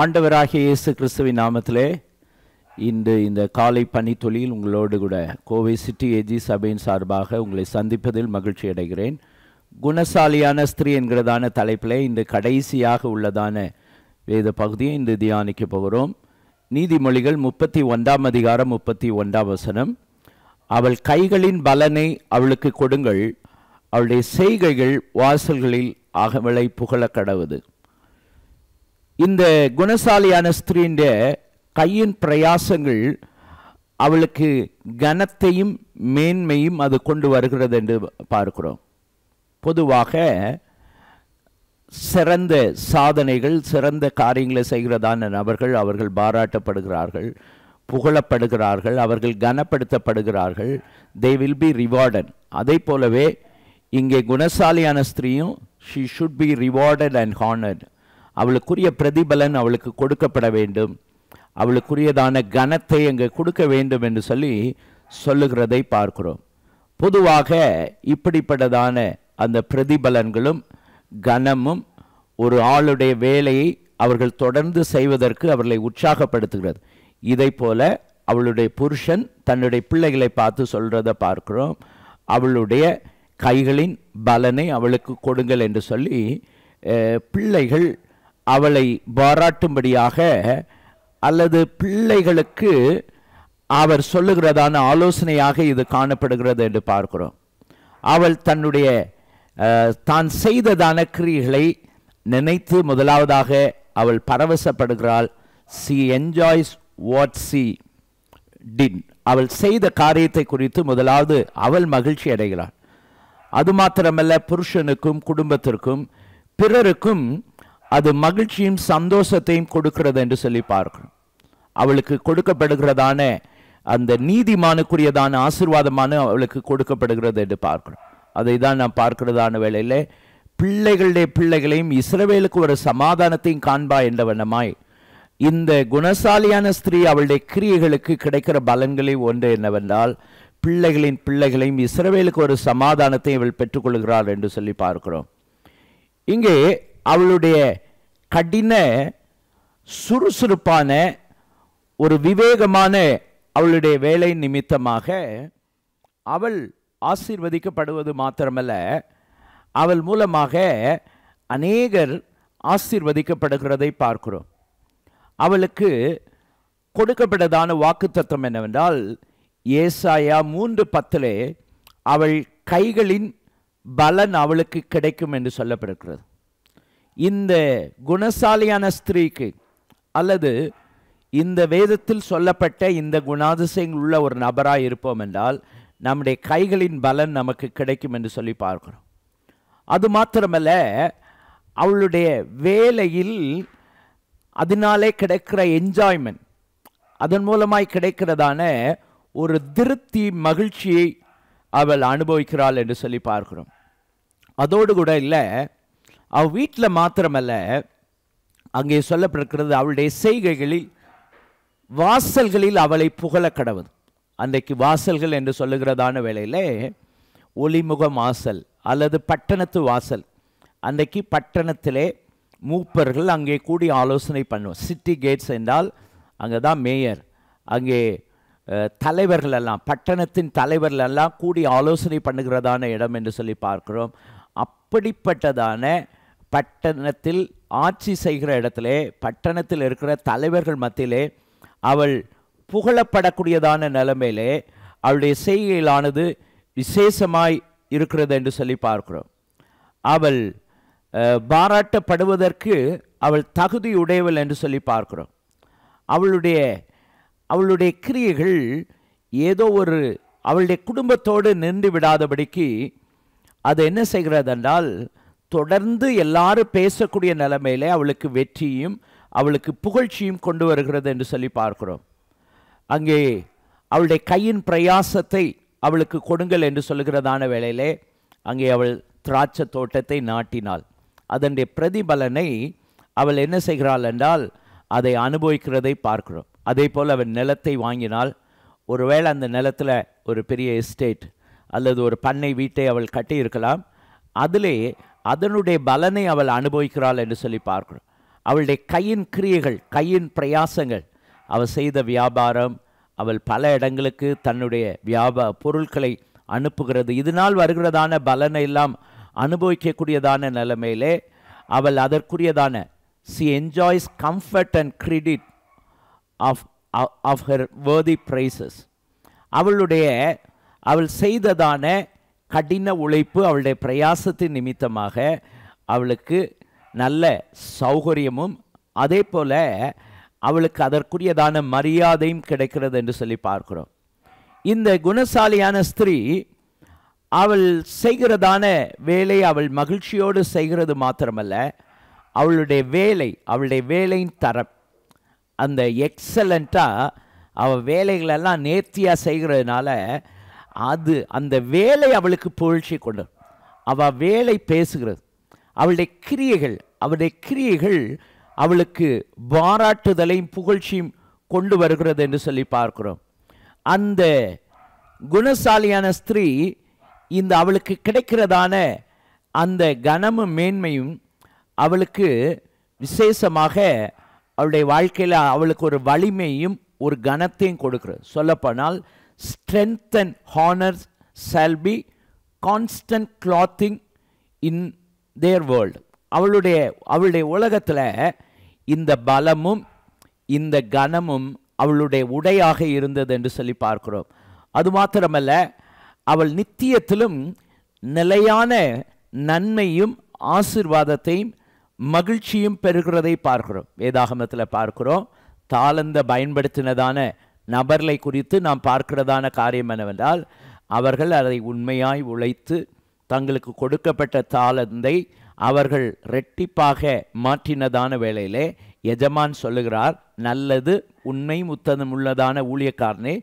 ஆண்டவராகிய இயேசு கிறிஸ்துவின் நாமத்திலே இன்று இந்த காலை பணித்தொழில் உங்களோடு கூட கோவை சிட்டி ஏஜி சபையின் சார்பாக உங்களை சந்திப்பதில் மகிழ்ச்சி அடைகிறேன் குணசாலியான ஸ்திரீ என்கிறதான தலைப்பில் இன்று கடைசியாக உள்ளதான வேத பகுதியை இன்று தியானிக்க போகிறோம் நீதிமொழிகள் முப்பத்தி ஒன்றாம் அதிகாரம் முப்பத்தி ஒன்றாம் வசனம் அவள் கைகளின் பலனை அவளுக்கு கொடுங்கள் அவளுடைய செய்கைகள் வாசல்களில் அகவளை புகழக் கடவுது இந்த குணசாலியான ஸ்திரீண்ட கையின் பிரயாசங்கள் அவளுக்கு கனத்தையும் மேன்மையும் அது கொண்டு வருகிறது என்று பார்க்கிறோம் பொதுவாக சிறந்த சாதனைகள் சிறந்த காரியங்களை செய்கிறதான நபர்கள் அவர்கள் பாராட்டப்படுகிறார்கள் புகழப்படுகிறார்கள் அவர்கள் கனப்படுத்தப்படுகிறார்கள் தே வில் பி ரிவார்டன் அதே போலவே இங்கே குணசாலியான ஸ்திரீயும் she should be rewarded and honoured அவளுக்குரிய பிரதிபலன் அவளுக்கு கொடுக்கப்பட வேண்டும் அவளுக்குரியதான கனத்தை அங்கே கொடுக்க வேண்டும் என்று சொல்லி சொல்லுகிறதை பார்க்கிறோம் பொதுவாக இப்படிப்பட்டதான அந்த பிரதிபலன்களும் கனமும் ஒரு ஆளுடைய வேலையை அவர்கள் தொடர்ந்து செய்வதற்கு அவர்களை உற்சாகப்படுத்துகிறது இதை போல அவளுடைய புருஷன் தன்னுடைய பிள்ளைகளை பார்த்து சொல்கிறத பார்க்கிறோம் அவளுடைய கைகளின் பலனை அவளுக்கு கொடுங்கள் என்று சொல்லி பிள்ளைகள் அவளை பாராட்டும்படியாக அல்லது பிள்ளைகளுக்கு அவர் சொல்லுகிறதான ஆலோசனையாக இது காணப்படுகிறது என்று பார்க்கிறோம் அவள் தன்னுடைய தான் செய்ததான கிரிகளை நினைத்து முதலாவதாக அவள் பரவசப்படுகிறாள் she enjoys what she did அவள் செய்த காரியத்தை குறித்து முதலாவது அவள் மகிழ்ச்சி அடைகிறாள் அது மாத்திரமல்ல புருஷனுக்கும் குடும்பத்திற்கும் பிறருக்கும் அது மகிழ்ச்சியும் சந்தோஷத்தையும் கொடுக்கிறது என்று சொல்லி பார்க்கணும் அவளுக்கு கொடுக்கப்படுகிறதான அந்த நீதிமானுக்குரியதான ஆசிர்வாதமான அவளுக்கு கொடுக்கப்படுகிறது என்று பார்க்கணும் அதை தான் நான் பார்க்கிறதான வேளையில் பிள்ளைகளுடைய பிள்ளைகளையும் இஸ்ரவேலுக்கு ஒரு சமாதானத்தையும் காண்பா என்ற வண்ணமாய் இந்த குணசாலியான ஸ்திரீ அவளுடைய கிரியைகளுக்கு கிடைக்கிற பலன்களை ஒன்று என்னவென்றால் பிள்ளைகளின் பிள்ளைகளையும் இஸ்ரவேலுக்கு ஒரு சமாதானத்தை இவள் பெற்றுக்கொள்கிறாள் என்று சொல்லி பார்க்கிறோம் இங்கே அவளுடைய கடின சுறுசுறுப்பான ஒரு விவேகமான அவளுடைய வேலை நிமித்தமாக அவள் ஆசீர்வதிக்கப்படுவது மாத்திரமல்ல அவள் மூலமாக அநேகர் ஆசீர்வதிக்கப்படுகிறதை பார்க்கிறோம் அவளுக்கு கொடுக்கப்பட்டதான வாக்குத்தத்தம் என்னவென்றால் ஏசாயா மூன்று பத்திலே அவள் கைகளின் பலன் அவளுக்கு கிடைக்கும் என்று சொல்லப்படுகிறது இந்த குணசாலியான ஸ்திரீக்கு அல்லது இந்த வேதத்தில் சொல்லப்பட்ட இந்த குணாதிசயங்கள் உள்ள ஒரு நபராக இருப்போம் என்றால் நம்முடைய கைகளின் பலன் நமக்கு கிடைக்கும் என்று சொல்லி பார்க்கிறோம் அது மாத்திரமல்ல அவளுடைய வேலையில் அதனாலே கிடைக்கிற என்ஜாய்மெண்ட் அதன் மூலமாய் கிடைக்கிறதான ஒரு திருப்தி மகிழ்ச்சியை அவள் அனுபவிக்கிறாள் என்று சொல்லி பார்க்கிறோம் அதோடு கூட இல்லை அவள் வீட்டில் மாத்திரமல்ல அங்கே சொல்லப்படுகிறது அவளுடைய செய்கைகளில் வாசல்களில் அவளை புகழ கடவுது அன்றைக்கு வாசல்கள் என்று சொல்லுகிறதான வேலையில் ஒளிமுக வாசல் அல்லது பட்டணத்து வாசல் அன்றைக்கு பட்டணத்திலே மூப்பர்கள் அங்கே கூடி ஆலோசனை பண்ணுவோம் சிட்டி கேட்ஸ் என்றால் அங்கே தான் மேயர் அங்கே தலைவர்கள் எல்லாம் பட்டணத்தின் தலைவர்கள் எல்லாம் கூடி ஆலோசனை பண்ணுகிறதான இடம் என்று சொல்லி பார்க்கிறோம் அப்படிப்பட்டதான பட்டணத்தில் ஆட்சி செய்கிற இடத்திலே பட்டணத்தில் இருக்கிற தலைவர்கள் மத்தியிலே அவள் புகழப்படக்கூடியதான நிலைமையிலே அவளுடைய செய்கையிலானது விசேஷமாய் இருக்கிறது என்று சொல்லி பார்க்கிறோம் அவள் பாராட்டப்படுவதற்கு அவள் தகுதி உடையவள் என்று சொல்லி பார்க்கிறோம் அவளுடைய அவளுடைய கிரியைகள் ஏதோ ஒரு அவளுடைய குடும்பத்தோடு நின்று விடாதபடிக்கு அது என்ன செய்கிறது என்றால் தொடர்ந்து எல்லாரும் பேசக்கூடிய நிலைமையில அவளுக்கு வெற்றியும் அவளுக்கு புகழ்ச்சியும் கொண்டு வருகிறது என்று சொல்லி பார்க்கிறோம் அங்கே அவளுடைய கையின் பிரயாசத்தை அவளுக்கு கொடுங்கள் என்று சொல்கிறதான வேளையிலே அங்கே அவள் திராட்சை தோட்டத்தை நாட்டினாள் அதனுடைய பிரதிபலனை அவள் என்ன செய்கிறாள் என்றால் அதை அனுபவிக்கிறதை பார்க்கிறோம் அதே போல் அவள் நிலத்தை வாங்கினால் ஒருவேளை அந்த நிலத்தில் ஒரு பெரிய எஸ்டேட் அல்லது ஒரு பண்ணை வீட்டை அவள் கட்டியிருக்கலாம் அதிலே அதனுடைய பலனை அவள் அனுபவிக்கிறாள் என்று சொல்லி பார்க்கிறோம் அவளுடைய கையின் கிரியைகள் கையின் பிரயாசங்கள் அவள் செய்த வியாபாரம் அவள் பல இடங்களுக்கு தன்னுடைய வியாபார பொருட்களை அனுப்புகிறது இதனால் வருகிறதான பலனை எல்லாம் அனுபவிக்கக்கூடியதான நிலைமையிலே அவள் அதற்குரியதான she enjoys comfort and credit of of her worthy praises அவளுடைய அவள் செய்ததான கடின உழைப்பு அவளுடைய பிரயாசத்தின் நிமித்தமாக அவளுக்கு நல்ல சௌகரியமும் அதே போல் அவளுக்கு அதற்குரியதான மரியாதையும் கிடைக்கிறது என்று சொல்லி பார்க்கிறோம் இந்த குணசாலியான ஸ்திரீ அவள் செய்கிறதான வேலை அவள் மகிழ்ச்சியோடு செய்கிறது மாத்திரமல்ல அவளுடைய வேலை அவளுடைய வேலையின் தரம் அந்த எக்ஸலண்ட்டாக அவள் வேலைகளெல்லாம் நேர்த்தியாக செய்கிறதுனால அது அந்த வேலை அவளுக்கு புகழ்ச்சி கொண்டு அவள் வேலை பேசுகிறது அவளுடைய கிரியைகள் அவளுடைய கிரியைகள் அவளுக்கு பாராட்டுதலையும் புகழ்ச்சியும் கொண்டு வருகிறது என்று சொல்லி பார்க்கிறோம் அந்த குணசாலியான ஸ்திரீ இந்த அவளுக்கு கிடைக்கிறதான அந்த கனமும் மேன்மையும் அவளுக்கு விசேஷமாக அவளுடைய வாழ்க்கையில் அவளுக்கு ஒரு வலிமையும் ஒரு கனத்தையும் கொடுக்குறது சொல்லப்போனால் strength and honor shall be constant clothing in their world அவளுடைய அவளுடைய உலகத்தில் இந்த பலமும் இந்த கனமும் அவளுடைய உடையாக இருந்தது என்று சொல்லி பார்க்கிறோம் அது மாத்திரமல்ல அவள் நித்தியத்திலும் நிலையான நன்மையும் ஆசிர்வாதத்தையும் மகிழ்ச்சியும் பெறுகிறதை பார்க்கிறோம் வேதாகமத்தில் பார்க்கிறோம் தாளந்த பயன்படுத்தினதான நபர்களை குறித்து நாம் பார்க்கிறதான காரியம் என்னவென்றால் அவர்கள் அதை உண்மையாய் உழைத்து தங்களுக்கு கொடுக்கப்பட்ட தாளந்தை அவர்கள் ரெட்டிப்பாக மாற்றினதான வேளையிலே எஜமான் சொல்லுகிறார் நல்லது உண்மை முத்தனம் உள்ளதான ஊழியக்காரனே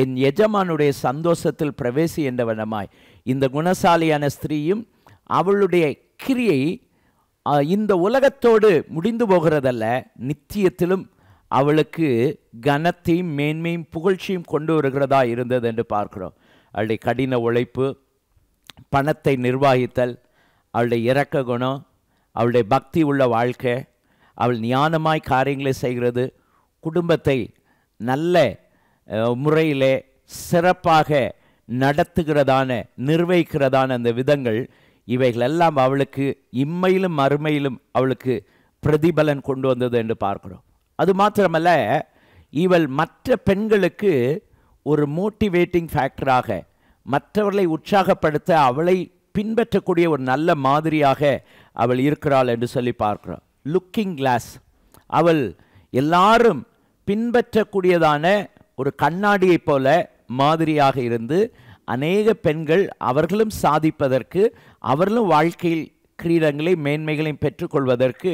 என் எஜமானுடைய சந்தோஷத்தில் பிரவேசி என்றவனமாய் இந்த குணசாலியான ஸ்திரீயும் அவளுடைய கிரியை இந்த உலகத்தோடு முடிந்து போகிறதல்ல நித்தியத்திலும் அவளுக்கு கனத்தையும் மேன்மையும் புகழ்ச்சியும் கொண்டு வருகிறதா இருந்தது என்று பார்க்கிறோம் அவளுடைய கடின உழைப்பு பணத்தை நிர்வாகித்தல் அவளுடைய இறக்க குணம் அவளுடைய பக்தி உள்ள வாழ்க்கை அவள் ஞானமாய் காரியங்களை செய்கிறது குடும்பத்தை நல்ல முறையிலே சிறப்பாக நடத்துகிறதான நிர்வகிக்கிறதான அந்த விதங்கள் இவைகளெல்லாம் அவளுக்கு இம்மையிலும் மறுமையிலும் அவளுக்கு பிரதிபலன் கொண்டு வந்தது என்று பார்க்கிறோம் அது மாத்திரமல்ல இவள் மற்ற பெண்களுக்கு ஒரு மோட்டிவேட்டிங் ஃபேக்டராக மற்றவர்களை உற்சாகப்படுத்த அவளை பின்பற்றக்கூடிய ஒரு நல்ல மாதிரியாக அவள் இருக்கிறாள் என்று சொல்லி பார்க்கிறோம் லுக்கிங் கிளாஸ் அவள் எல்லாரும் பின்பற்றக்கூடியதான ஒரு கண்ணாடியை போல மாதிரியாக இருந்து அநேக பெண்கள் அவர்களும் சாதிப்பதற்கு அவர்களும் வாழ்க்கையில் கிரீடங்களை மேன்மைகளையும் பெற்றுக்கொள்வதற்கு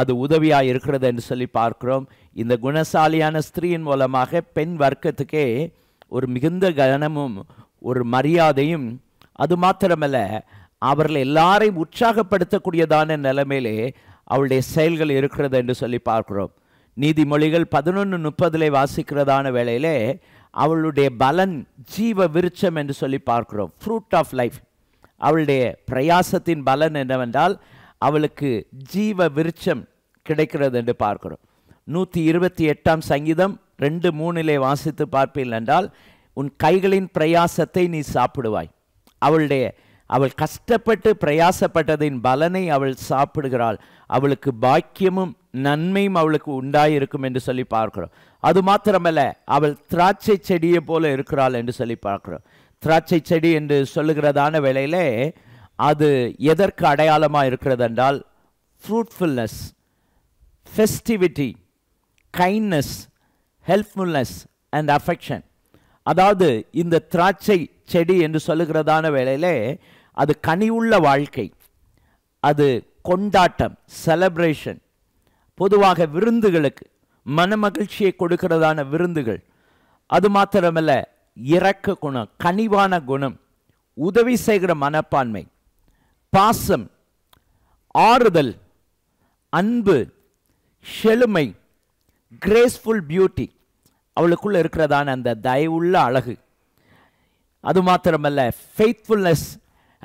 அது உதவியாக இருக்கிறது என்று சொல்லி பார்க்கிறோம் இந்த குணசாலியான ஸ்திரீயின் மூலமாக பெண் வர்க்கத்துக்கே ஒரு மிகுந்த கனமும் ஒரு மரியாதையும் அது மாத்திரமல்ல அவர்கள் எல்லாரையும் உற்சாகப்படுத்தக்கூடியதான நிலைமையிலே அவளுடைய செயல்கள் இருக்கிறது என்று சொல்லி பார்க்கிறோம் நீதிமொழிகள் பதினொன்று முப்பதில் வாசிக்கிறதான வேளையிலே அவளுடைய பலன் ஜீவ விருட்சம் என்று சொல்லி பார்க்கிறோம் ஃப்ரூட் ஆஃப் லைஃப் அவளுடைய பிரயாசத்தின் பலன் என்னவென்றால் அவளுக்கு ஜீவ விருட்சம் கிடைக்கிறது என்று பார்க்கிறோம் நூற்றி இருபத்தி எட்டாம் சங்கீதம் ரெண்டு மூணிலே வாசித்து பார்ப்பேன் என்றால் உன் கைகளின் பிரயாசத்தை நீ சாப்பிடுவாய் அவளுடைய அவள் கஷ்டப்பட்டு பிரயாசப்பட்டதின் பலனை அவள் சாப்பிடுகிறாள் அவளுக்கு பாக்கியமும் நன்மையும் அவளுக்கு உண்டாயிருக்கும் என்று சொல்லி பார்க்கிறோம் அது மாத்திரமல்ல அவள் திராட்சை செடியை போல இருக்கிறாள் என்று சொல்லி பார்க்கிறோம் திராட்சை செடி என்று சொல்லுகிறதான வேளையிலே அது எதற்கு அடையாளமாக இருக்கிறது என்றால் fruitfulness festivity kindness helpfulness and affection அதாவது இந்த திராட்சை செடி என்று சொல்லுகிறதான வேளையிலே அது கனிவுள்ள வாழ்க்கை அது கொண்டாட்டம் செலப்ரேஷன் பொதுவாக விருந்துகளுக்கு மனமகிழ்ச்சியை கொடுக்கிறதான விருந்துகள் அது மாத்திரமல்ல இறக்க குணம் கனிவான குணம் உதவி செய்கிற மனப்பான்மை பாசம் ஆறுதல் அன்பு செழுமை கிரேஸ்ஃபுல் பியூட்டி அவளுக்குள்ளே இருக்கிறதான அந்த தயவுள்ள அழகு அது மாத்திரமல்ல ஃபெய்த்ஃபுல்னஸ்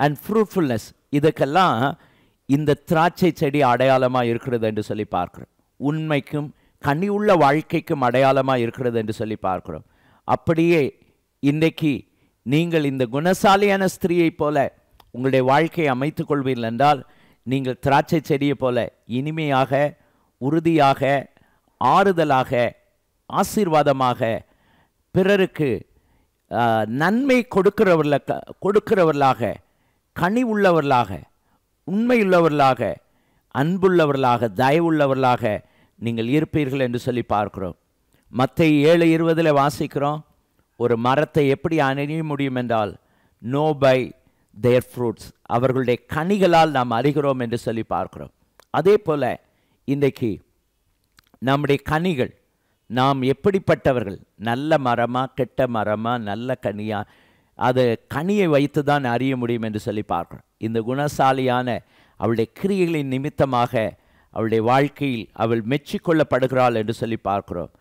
அண்ட் ஃப்ரூட்ஃபுல்னஸ் இதுக்கெல்லாம் இந்த திராட்சை செடி அடையாளமாக இருக்கிறது என்று சொல்லி பார்க்குறோம் உண்மைக்கும் கனி உள்ள வாழ்க்கைக்கும் அடையாளமாக இருக்கிறது என்று சொல்லி பார்க்குறோம் அப்படியே இன்றைக்கு நீங்கள் இந்த குணசாலியான ஸ்திரீயைப் போல உங்களுடைய வாழ்க்கையை அமைத்து கொள்வீர்கள் என்றால் நீங்கள் திராட்சை செடியை போல இனிமையாக உறுதியாக ஆறுதலாக ஆசீர்வாதமாக பிறருக்கு நன்மை கொடுக்கிறவர்கள கொடுக்கிறவர்களாக கனி உள்ளவர்களாக உண்மையுள்ளவர்களாக அன்புள்ளவர்களாக தயவுள்ளவர்களாக நீங்கள் இருப்பீர்கள் என்று சொல்லி பார்க்கிறோம் மற்ற ஏழு இருபதில் வாசிக்கிறோம் ஒரு மரத்தை எப்படி அணிய முடியும் என்றால் நோ பை தேர் ஃப்ரூட்ஸ் அவர்களுடைய கனிகளால் நாம் அறிகிறோம் என்று சொல்லி பார்க்கிறோம் அதே போல் இன்றைக்கு நம்முடைய கனிகள் நாம் எப்படிப்பட்டவர்கள் நல்ல மரமா கெட்ட மரமா நல்ல கனியா அது கனியை வைத்து தான் அறிய முடியும் என்று சொல்லி பார்க்கிறோம் இந்த குணசாலியான அவளுடைய கிரியைகளின் நிமித்தமாக அவளுடைய வாழ்க்கையில் அவள் மெச்சிக்கொள்ளப்படுகிறாள் என்று சொல்லி பார்க்கிறோம்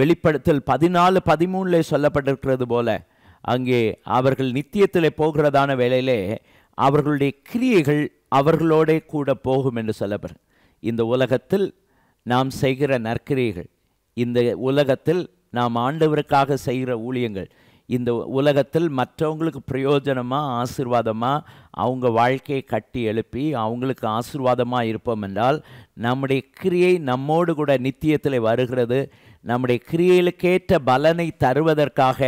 வெளிப்படுத்தல் பதினாலு பதிமூணில் சொல்லப்பட்டிருக்கிறது போல அங்கே அவர்கள் நித்தியத்தில் போகிறதான வேலையிலே அவர்களுடைய கிரியைகள் அவர்களோடே கூட போகும் என்று சொல்லப்படும் இந்த உலகத்தில் நாம் செய்கிற நற்கிரியைகள் இந்த உலகத்தில் நாம் ஆண்டவருக்காக செய்கிற ஊழியங்கள் இந்த உலகத்தில் மற்றவங்களுக்கு பிரயோஜனமாக ஆசிர்வாதமாக அவங்க வாழ்க்கையை கட்டி எழுப்பி அவங்களுக்கு ஆசிர்வாதமாக இருப்போம் என்றால் நம்முடைய கிரியை நம்மோடு கூட நித்தியத்தில் வருகிறது நம்முடைய கிரியைகளுக்கேற்ற பலனை தருவதற்காக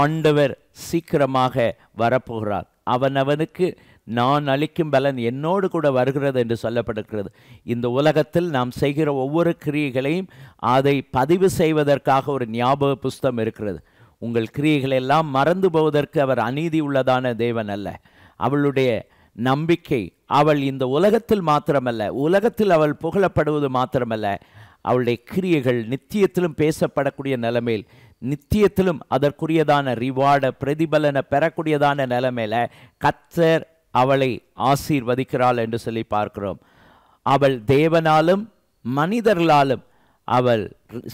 ஆண்டவர் சீக்கிரமாக வரப்போகிறார் அவனவனுக்கு நான் அளிக்கும் பலன் என்னோடு கூட வருகிறது என்று சொல்லப்படுகிறது இந்த உலகத்தில் நாம் செய்கிற ஒவ்வொரு கிரியைகளையும் அதை பதிவு செய்வதற்காக ஒரு ஞாபக புஸ்தம் இருக்கிறது உங்கள் கிரியைகளெல்லாம் மறந்து போவதற்கு அவர் அநீதி உள்ளதான தேவன் அல்ல அவளுடைய நம்பிக்கை அவள் இந்த உலகத்தில் மாத்திரமல்ல உலகத்தில் அவள் புகழப்படுவது மாத்திரமல்ல அவளுடைய கிரியைகள் நித்தியத்திலும் பேசப்படக்கூடிய நிலைமையில் நித்தியத்திலும் அதற்குரியதான ரிவார்டை பிரதிபலனை பெறக்கூடியதான நிலைமையில் கத்தர் அவளை ஆசீர்வதிக்கிறாள் என்று சொல்லி பார்க்கிறோம் அவள் தேவனாலும் மனிதர்களாலும் அவள்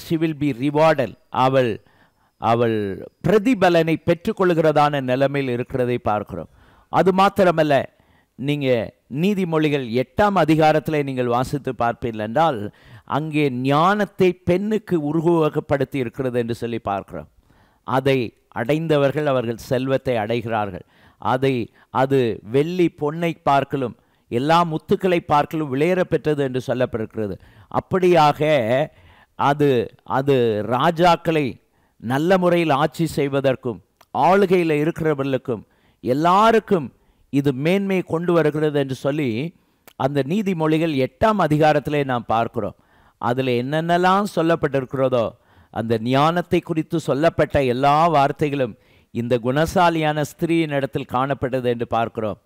ஷி வில் பி ரிவார்டல் அவள் அவள் பிரதிபலனை பெற்றுக்கொள்கிறதான நிலைமையில் இருக்கிறதை பார்க்கிறோம் அது மாத்திரமல்ல நீங்கள் நீதிமொழிகள் எட்டாம் அதிகாரத்தில் நீங்கள் வாசித்து பார்ப்பீர்கள் என்றால் அங்கே ஞானத்தை பெண்ணுக்கு உருவகப்படுத்தி இருக்கிறது என்று சொல்லி பார்க்கிறோம் அதை அடைந்தவர்கள் அவர்கள் செல்வத்தை அடைகிறார்கள் அதை அது வெள்ளி பொன்னை பார்க்கலும் எல்லா முத்துக்களை பார்க்கலும் விளையற பெற்றது என்று சொல்லப்பட்டிருக்கிறது அப்படியாக அது அது ராஜாக்களை நல்ல முறையில் ஆட்சி செய்வதற்கும் ஆளுகையில் இருக்கிறவர்களுக்கும் எல்லாருக்கும் இது மேன்மை கொண்டு வருகிறது என்று சொல்லி அந்த நீதிமொழிகள் எட்டாம் அதிகாரத்திலே நாம் பார்க்கிறோம் அதில் என்னென்னலாம் சொல்லப்பட்டிருக்கிறதோ அந்த ஞானத்தை குறித்து சொல்லப்பட்ட எல்லா வார்த்தைகளும் இந்த குணசாலியான ஸ்திரீயின் இடத்தில் காணப்பட்டது என்று பார்க்கிறோம்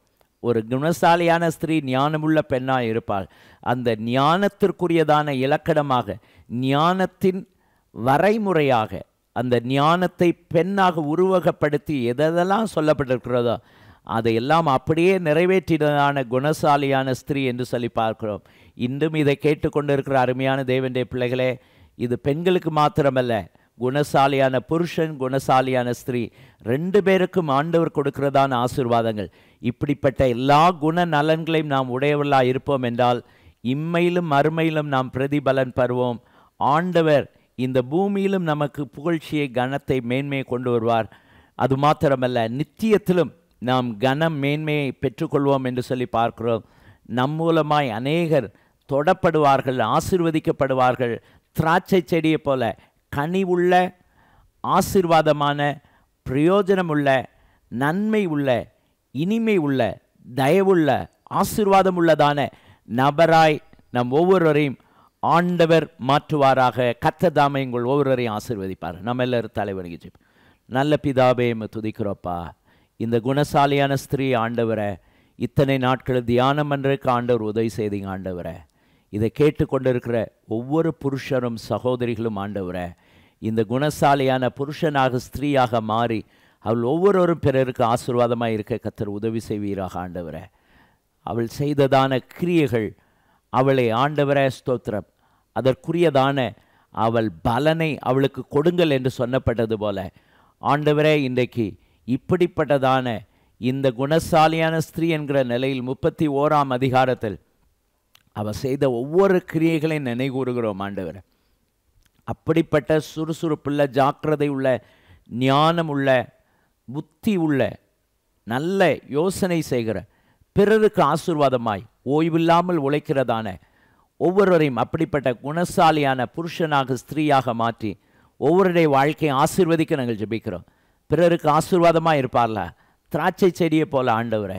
ஒரு குணசாலியான ஸ்திரீ ஞானமுள்ள பெண்ணாக இருப்பாள் அந்த ஞானத்திற்குரியதான இலக்கணமாக ஞானத்தின் வரைமுறையாக அந்த ஞானத்தை பெண்ணாக உருவகப்படுத்தி எதெல்லாம் சொல்லப்பட்டிருக்கிறதோ அதையெல்லாம் அப்படியே நிறைவேற்றினதான குணசாலியான ஸ்திரீ என்று சொல்லி பார்க்கிறோம் இன்றும் இதை கேட்டுக்கொண்டிருக்கிற அருமையான தேவன்டைய பிள்ளைகளே இது பெண்களுக்கு மாத்திரமல்ல குணசாலியான புருஷன் குணசாலியான ஸ்திரீ ரெண்டு பேருக்கும் ஆண்டவர் கொடுக்கிறதான ஆசிர்வாதங்கள் இப்படிப்பட்ட எல்லா குண நலன்களையும் நாம் உடையவர்களாக இருப்போம் என்றால் இம்மையிலும் மறுமையிலும் நாம் பிரதிபலன் பருவோம் ஆண்டவர் இந்த பூமியிலும் நமக்கு புகழ்ச்சியை கனத்தை மேன்மையை கொண்டு வருவார் அது மாத்திரமல்ல நித்தியத்திலும் நாம் கனம் மேன்மையை பெற்றுக்கொள்வோம் என்று சொல்லி பார்க்கிறோம் நம் மூலமாய் அநேகர் தொடப்படுவார்கள் ஆசிர்வதிக்கப்படுவார்கள் திராட்சை செடியை போல கனிவுள்ள ஆசிர்வாதமான பிரயோஜனமுள்ள நன்மை உள்ள இனிமை உள்ள தயவுள்ள ஆசிர்வாதம் உள்ளதான நபராய் நம் ஒவ்வொருவரையும் ஆண்டவர் மாற்றுவாராக கத்த தாமை ஒவ்வொருவரையும் ஆசிர்வதிப்பார் நம்ம எல்லோரும் தலைவனுக்கு நல்ல பிதாவே துதிக்கிறோப்பா இந்த குணசாலியான ஸ்திரீ ஆண்டவரை இத்தனை நாட்கள் தியானம் பண்ணுறதுக்கு ஆண்டவர் உதவி செய்தீங்க ஆண்டவரை இதை கேட்டுக்கொண்டிருக்கிற ஒவ்வொரு புருஷரும் சகோதரிகளும் ஆண்டவரை இந்த குணசாலியான புருஷனாக ஸ்திரீயாக மாறி அவள் ஒவ்வொருவரும் பிறருக்கு ஆசீர்வாதமாக இருக்க கத்தர் உதவி செய்வீராக ஆண்டவரை அவள் செய்ததான கிரியைகள் அவளை ஆண்டவர ஸ்தோத்திரம் அதற்குரியதான அவள் பலனை அவளுக்கு கொடுங்கள் என்று சொல்லப்பட்டது போல ஆண்டவரே இன்றைக்கு இப்படிப்பட்டதான இந்த குணசாலியான ஸ்திரீ என்கிற நிலையில் முப்பத்தி ஓராம் அதிகாரத்தில் அவர் செய்த ஒவ்வொரு கிரியைகளையும் நினைகூறுகிறோம் ஆண்டவர் அப்படிப்பட்ட சுறுசுறுப்புள்ள ஜாக்கிரதை உள்ள ஞானம் உள்ள புத்தி உள்ள நல்ல யோசனை செய்கிற பிறருக்கு ஆசிர்வாதமாய் ஓய்வில்லாமல் உழைக்கிறதான ஒவ்வொருவரையும் அப்படிப்பட்ட குணசாலியான புருஷனாக ஸ்திரீயாக மாற்றி ஒவ்வொருடைய வாழ்க்கையை ஆசிர்வதிக்க நாங்கள் ஜபிக்கிறோம் பிறருக்கு ஆசிர்வாதமாக இருப்பார்ல திராட்சை செடியை போல ஆண்டவரை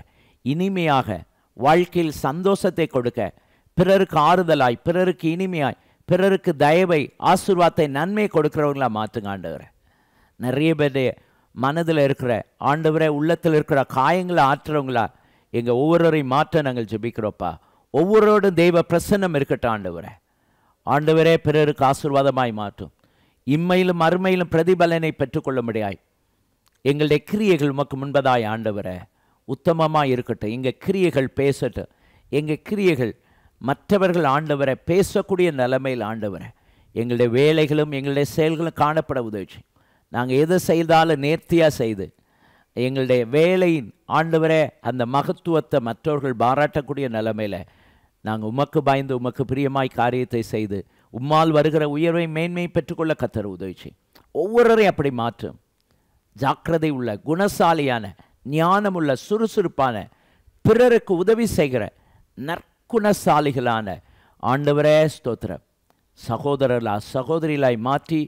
இனிமையாக வாழ்க்கையில் சந்தோஷத்தை கொடுக்க பிறருக்கு ஆறுதலாய் பிறருக்கு இனிமையாய் பிறருக்கு தயவை ஆசிர்வாத்தை நன்மை கொடுக்குறவங்களாக மாற்றுங்க ஆண்டவரை நிறைய பேர் மனதில் இருக்கிற ஆண்டவரை உள்ளத்தில் இருக்கிற காயங்களை ஆற்றுறவங்களா எங்கள் ஒவ்வொருவரையும் மாற்ற நாங்கள் ஜெபிக்கிறோப்பா ஒவ்வொருவரோடும் தெய்வ பிரசன்னம் இருக்கட்டும் ஆண்டவரை ஆண்டவரே பிறருக்கு ஆசீர்வாதமாய் மாற்றும் இம்மையிலும் அருமையிலும் பிரதிபலனை பெற்றுக்கொள்ள முடியாய் எங்களுடைய கிரியைகள் உமக்கு முன்பதாய் ஆண்டவரை உத்தமமாக இருக்கட்டும் எங்கள் கிரியைகள் பேசட்டும் எங்கள் கிரியைகள் மற்றவர்கள் ஆண்டவரை பேசக்கூடிய நிலைமையில் ஆண்டவரை எங்களுடைய வேலைகளும் எங்களுடைய செயல்களும் காணப்பட உதவிச்சு நாங்கள் எது செய்தாலும் நேர்த்தியாக செய்து எங்களுடைய வேலையின் ஆண்டவரே அந்த மகத்துவத்தை மற்றவர்கள் பாராட்டக்கூடிய நிலைமையில் நாங்கள் உமக்கு பாய்ந்து உமக்கு பிரியமாய் காரியத்தை செய்து உம்மால் வருகிற உயர்வை மேன்மை பெற்றுக்கொள்ள கத்தர் உதவிச்சு ஒவ்வொருவரையும் அப்படி மாற்றும் ஜாக்கிரதை உள்ள குணசாலியான ஞானமுள்ள சுறுசுறுப்பான பிறருக்கு உதவி செய்கிற நற் குணசாலிகளான ஆண்டவரே ஸ்தோத்திரம் சகோதரர்களா சகோதரிகளாய் மாற்றி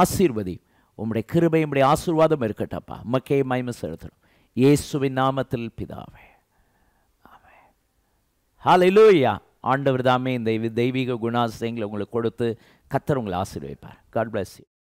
ஆசீர்வதி உம்முடைய கிருபை உம்முடைய ஆசீர்வாதம் இருக்கட்டப்பா மக்கே மைம செலுத்தணும் இயேசுவின் நாமத்தில் பிதாவே ஹலலூயா ஆண்டவர் தாமே இந்த தெய்வீக குணாசயங்களை உங்களுக்கு கொடுத்து கத்தர் உங்களை ஆசீர்வைப்பார் காட் பிளஸ் யூ